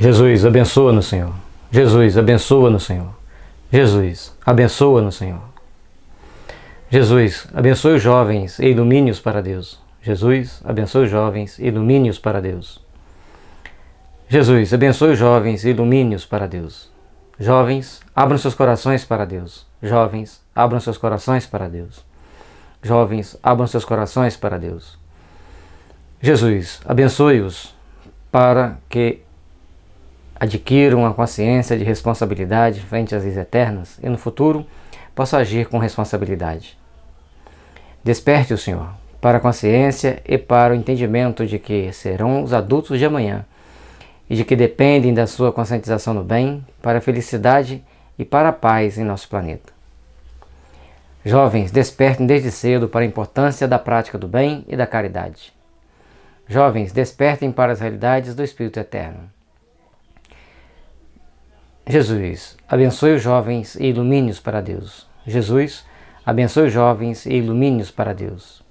Jesus, abençoa no Senhor. Jesus, abençoa no Senhor. Jesus, abençoa no Senhor. Jesus, abençoe os jovens e ilumine-os para Deus. Jesus, abençoe os jovens e ilumine-os para Deus. Jesus, abençoe os jovens e ilumine-os para Deus. Jovens, abram seus corações para Deus. Jovens, abram seus corações para Deus. Jovens, abram seus corações para Deus. Jesus, abençoe-os para que adquiram a consciência de responsabilidade frente às leis eternas e no futuro possam agir com responsabilidade. Desperte o Senhor para a consciência e para o entendimento de que serão os adultos de amanhã e de que dependem da sua conscientização no bem para a felicidade e para a paz em nosso planeta. Jovens, despertem desde cedo para a importância da prática do bem e da caridade. Jovens, despertem para as realidades do Espírito Eterno. Jesus, abençoe os jovens e ilumine-os para Deus. Jesus, abençoe os jovens e ilumine-os para Deus.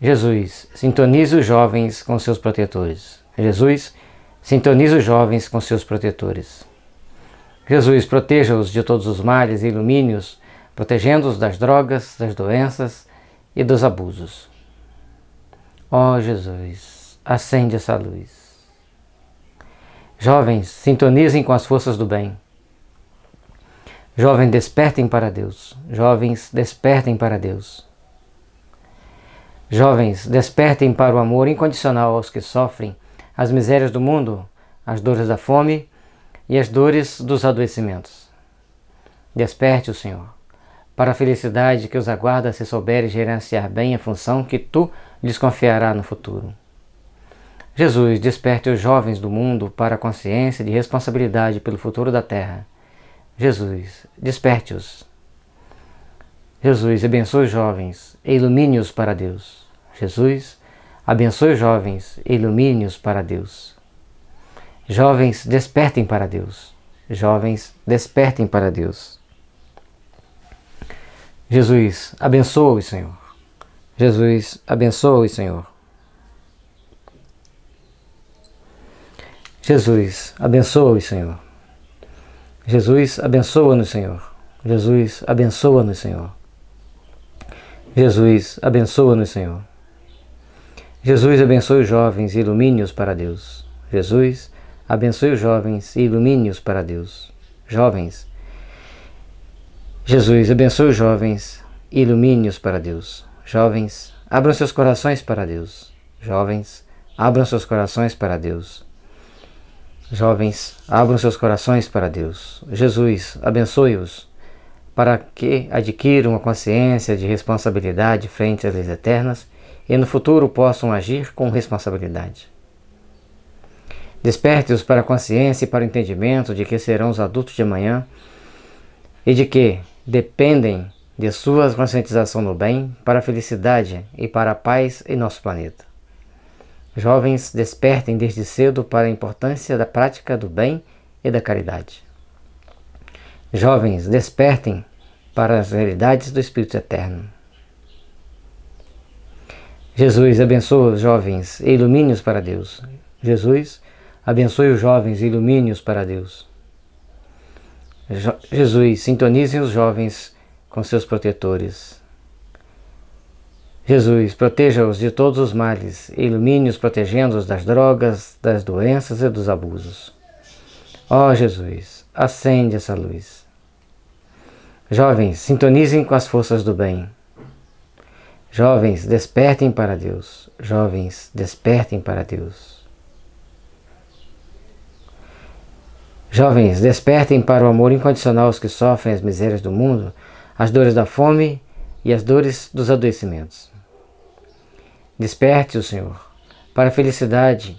Jesus, sintonize os jovens com seus protetores. Jesus, sintonize os jovens com seus protetores. Jesus, proteja-os de todos os males e ilumine-os, protegendo-os das drogas, das doenças e dos abusos. Ó oh, Jesus, acende essa luz. Jovens, sintonizem com as forças do bem. Jovens, despertem para Deus. Jovens, despertem para Deus. Jovens, despertem para o amor incondicional aos que sofrem as misérias do mundo, as dores da fome e as dores dos adoecimentos. Desperte o Senhor para a felicidade que os aguarda se souberes gerenciar bem a função que tu lhes confiará no futuro. Jesus, desperte os jovens do mundo para a consciência de responsabilidade pelo futuro da terra. Jesus, desperte-os. Jesus, abençoe os jovens e ilumine-os para Deus. Jesus, abençoe os jovens e ilumine-os para Deus. Jovens, despertem para Deus. Jovens, despertem para Deus. Jesus, abençoe, Senhor. Jesus, abençoe, Senhor. Jesus, abençoa o Senhor. Jesus, abençoa-nos, Senhor. Jesus, abençoa-nos, Senhor. Jesus, abençoa-nos, Senhor. Jesus, abençoe os jovens e ilumine-os para Deus. Jesus, abençoe os jovens e ilumine-os para Deus. Jovens, Jesus, abençoe os jovens e ilumine-os para Deus. Jovens, abram seus corações para Deus. Jovens, abram seus corações para Deus. Jovens, abram seus corações para Deus. Jesus, abençoe-os para que adquiram a consciência de responsabilidade frente às leis eternas e no futuro possam agir com responsabilidade. Desperte-os para a consciência e para o entendimento de que serão os adultos de amanhã e de que dependem de sua conscientização no bem para a felicidade e para a paz em nosso planeta. Jovens, despertem desde cedo para a importância da prática do bem e da caridade. Jovens, despertem para as realidades do Espírito Eterno. Jesus abençoe os jovens e ilumine-os para Deus. Jesus abençoe os jovens e ilumine-os para Deus. Jo Jesus, sintonize os jovens com seus protetores. Jesus, proteja-os de todos os males, ilumine-os protegendo-os das drogas, das doenças e dos abusos. Ó oh, Jesus, acende essa luz. Jovens, sintonizem com as forças do bem. Jovens, despertem para Deus. Jovens, despertem para Deus. Jovens, despertem para o amor incondicional aos que sofrem as misérias do mundo, as dores da fome e as dores dos adoecimentos. Desperte-o, Senhor, para a felicidade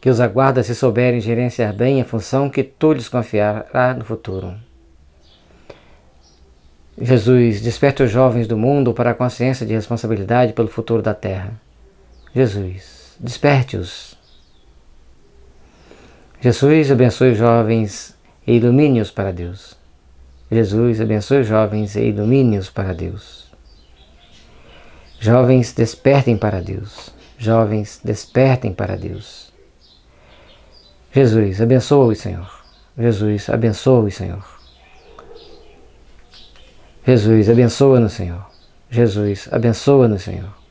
que os aguarda se souberem gerenciar bem a função que tu lhes confiará no futuro. Jesus, desperta os jovens do mundo para a consciência de responsabilidade pelo futuro da terra. Jesus, desperte-os. Jesus, abençoe os jovens e ilumine-os para Deus. Jesus, abençoe os jovens e ilumine-os para Deus. Jovens, despertem para Deus. Jovens, despertem para Deus. Jesus, abençoa-os, Senhor. Jesus, abençoa-os, Senhor. Jesus, abençoa-nos, Senhor. Jesus, abençoa-nos, Senhor.